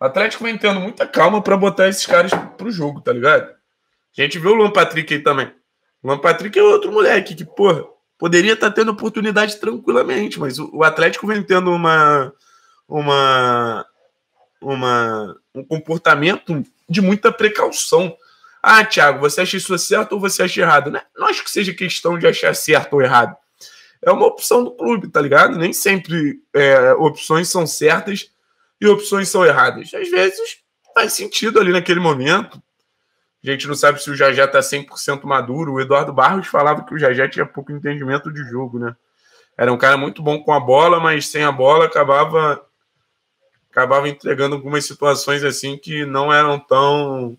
O Atlético vem tendo muita calma para botar esses caras pro jogo, tá ligado? A gente viu o Luan Patrick aí também. O Luan Patrick é outro moleque que, porra, poderia estar tá tendo oportunidade tranquilamente, mas o, Atlético vem tendo uma. uma. uma um comportamento de muita precaução. Ah, Thiago, você acha isso certo ou você acha errado? Né? Não acho que seja questão de achar certo ou errado. É uma opção do clube, tá ligado? Nem sempre é, opções são certas e opções são erradas. Às vezes faz sentido ali naquele momento. A gente não sabe se o Jajá está 100% maduro. O Eduardo Barros falava que o Jajá tinha pouco entendimento de jogo, né? Era um cara muito bom com a bola, mas sem a bola acabava acabava entregando algumas situações assim que não eram tão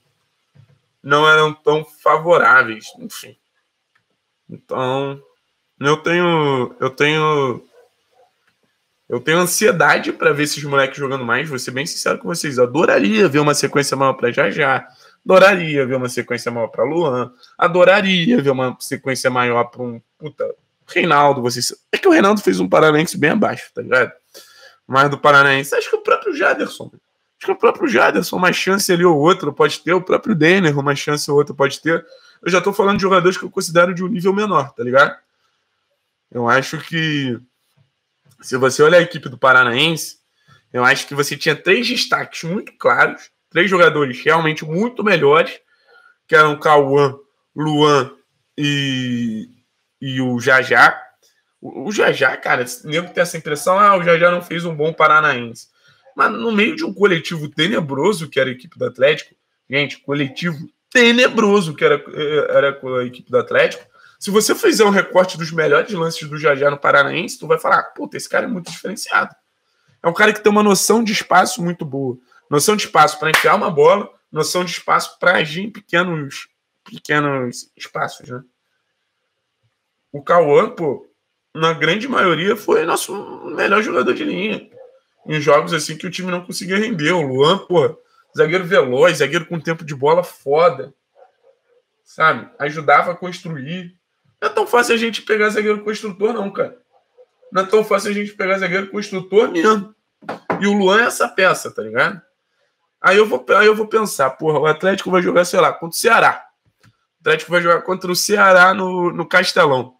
não eram tão favoráveis, enfim. Então, eu tenho eu tenho eu tenho ansiedade para ver esses moleques jogando mais. Vou ser bem sincero com vocês. Adoraria ver uma sequência maior para já já. Adoraria ver uma sequência maior para Luan. Adoraria ver uma sequência maior para um puta Reinaldo. Vocês é que o Reinaldo fez um Paranaense bem abaixo, tá ligado? Mais do Paranaense, acho que o próprio Jaderson. Acho que o próprio Jaderson, uma chance ali ou outra pode ter. O próprio Denner, uma chance ou outra pode ter. Eu já tô falando de jogadores que eu considero de um nível menor, tá ligado? Eu acho que se você olhar a equipe do Paranaense, eu acho que você tinha três destaques muito claros, três jogadores realmente muito melhores, que eram Cauã, Luan e, e o Jajá. O, o Jajá, cara, nego tem essa impressão, ah, o Jajá não fez um bom Paranaense. Mas no meio de um coletivo tenebroso que era a equipe do Atlético, gente, coletivo tenebroso que era, eh, era a equipe do Atlético, se você fizer um recorte dos melhores lances do Jajá no Paranaense, tu vai falar, ah, puta, esse cara é muito diferenciado. É um cara que tem uma noção de espaço muito boa. Noção de espaço para enfiar uma bola, noção de espaço para agir em pequenos, pequenos espaços, né? O Cauã, pô, na grande maioria foi nosso melhor jogador de linha. Em jogos assim que o time não conseguia render. O Luan, pô, zagueiro veloz, zagueiro com tempo de bola foda. Sabe? Ajudava a construir. Não é tão fácil a gente pegar zagueiro construtor, não, cara. Não é tão fácil a gente pegar zagueiro construtor mesmo. E o Luan é essa peça, tá ligado? Aí eu vou, aí eu vou pensar, porra, o Atlético vai jogar, sei lá, contra o Ceará. O Atlético vai jogar contra o Ceará no, no Castelão.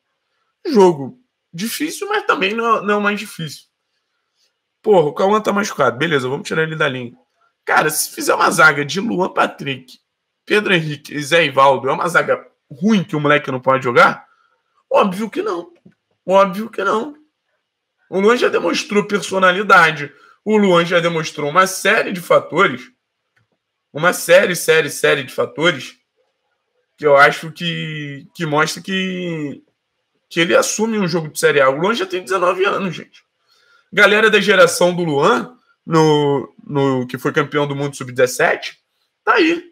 Jogo difícil, mas também não, não é o mais difícil. Porra, o Cauã tá machucado. Beleza, vamos tirar ele da linha. Cara, se fizer uma zaga de Luan Patrick, Pedro Henrique e Zé Ivaldo, é uma zaga ruim que o moleque não pode jogar, Óbvio que não. Óbvio que não. O Luan já demonstrou personalidade. O Luan já demonstrou uma série de fatores. Uma série, série, série de fatores que eu acho que, que mostra que, que ele assume um jogo de Série A. O Luan já tem 19 anos, gente. Galera da geração do Luan, no, no que foi campeão do mundo sub-17, tá aí.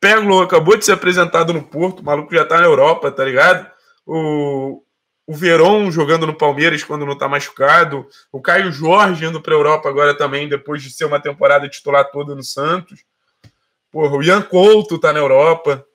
Pega o Luan, acabou de ser apresentado no Porto, o maluco já tá na Europa, tá ligado? o, o Verón jogando no Palmeiras quando não está machucado, o Caio Jorge indo para a Europa agora também, depois de ser uma temporada titular toda no Santos. Porra, o Ian Couto está na Europa.